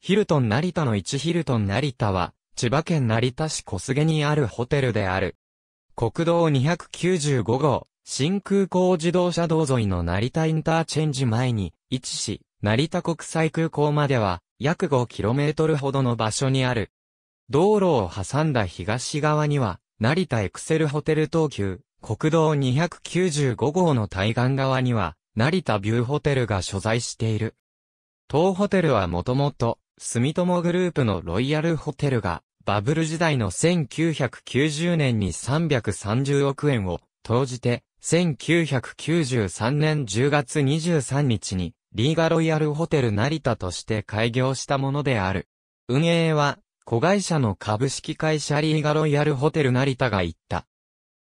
ヒルトン成田の1ヒルトン成田は、千葉県成田市小菅にあるホテルである。国道295号、新空港自動車道沿いの成田インターチェンジ前に位置し、成田国際空港までは約 5km ほどの場所にある。道路を挟んだ東側には、成田エクセルホテル東急、国道295号の対岸側には、成田ビューホテルが所在している。当ホテルはもともと、住友グループのロイヤルホテルが、バブル時代の1990年に330億円を投じて、1993年10月23日に、リーガロイヤルホテル成田として開業したものである。運営は、子会社の株式会社リーガロイヤルホテル成田が行った。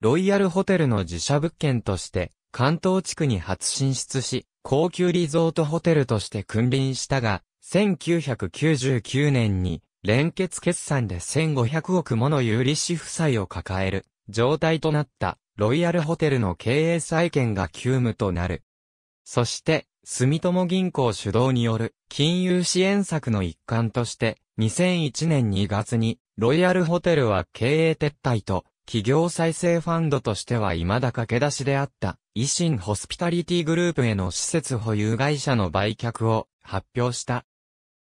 ロイヤルホテルの自社物件として、関東地区に初進出し、高級リゾートホテルとして君臨したが、1999年に、連結決算で1500億もの有利子負債を抱える状態となったロイヤルホテルの経営再建が急務となる。そして、住友銀行主導による金融支援策の一環として、2001年2月にロイヤルホテルは経営撤退と企業再生ファンドとしては未だ駆け出しであった維新ホスピタリティグループへの施設保有会社の売却を発表した。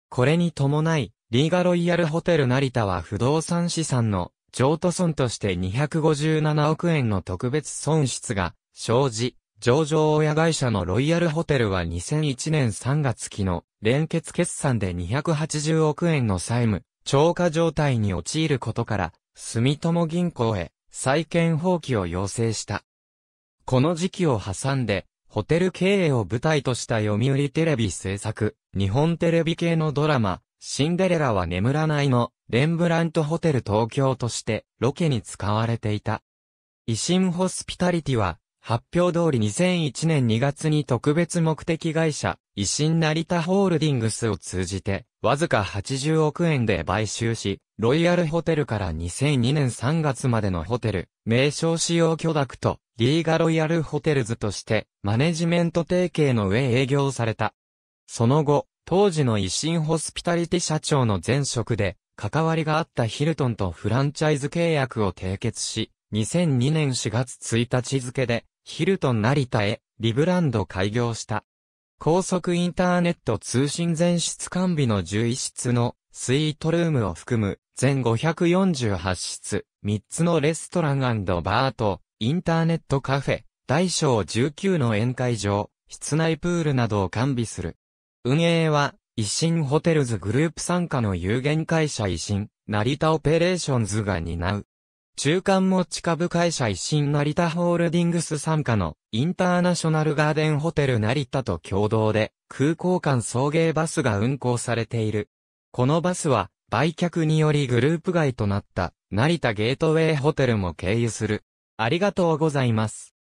これに伴い、リーガロイヤルホテル成田は不動産資産の譲渡損として257億円の特別損失が生じ、上場親会社のロイヤルホテルは2001年3月期の連結決算で280億円の債務、超過状態に陥ることから、住友銀行へ債権放棄を要請した。この時期を挟んで、ホテル経営を舞台とした読売テレビ制作、日本テレビ系のドラマ、シンデレラは眠らないの、レンブラントホテル東京として、ロケに使われていた。維新ホスピタリティは、発表通り2001年2月に特別目的会社、維新成田ホールディングスを通じて、わずか80億円で買収し、ロイヤルホテルから2002年3月までのホテル、名称使用許諾と、リーガロイヤルホテルズとして、マネジメント提携の上営業された。その後、当時の一新ホスピタリティ社長の前職で、関わりがあったヒルトンとフランチャイズ契約を締結し、2002年4月1日付で、ヒルトン成田へ、リブランド開業した。高速インターネット通信全室完備の11室のスイートルームを含む全548室、3つのレストランバーとインターネットカフェ、大小19の宴会場、室内プールなどを完備する。運営は、一新ホテルズグループ参加の有限会社一新、成田オペレーションズが担う。中間持ち株会社一新成田ホールディングス参加のインターナショナルガーデンホテル成田と共同で空港間送迎バスが運行されている。このバスは売却によりグループ外となった成田ゲートウェイホテルも経由する。ありがとうございます。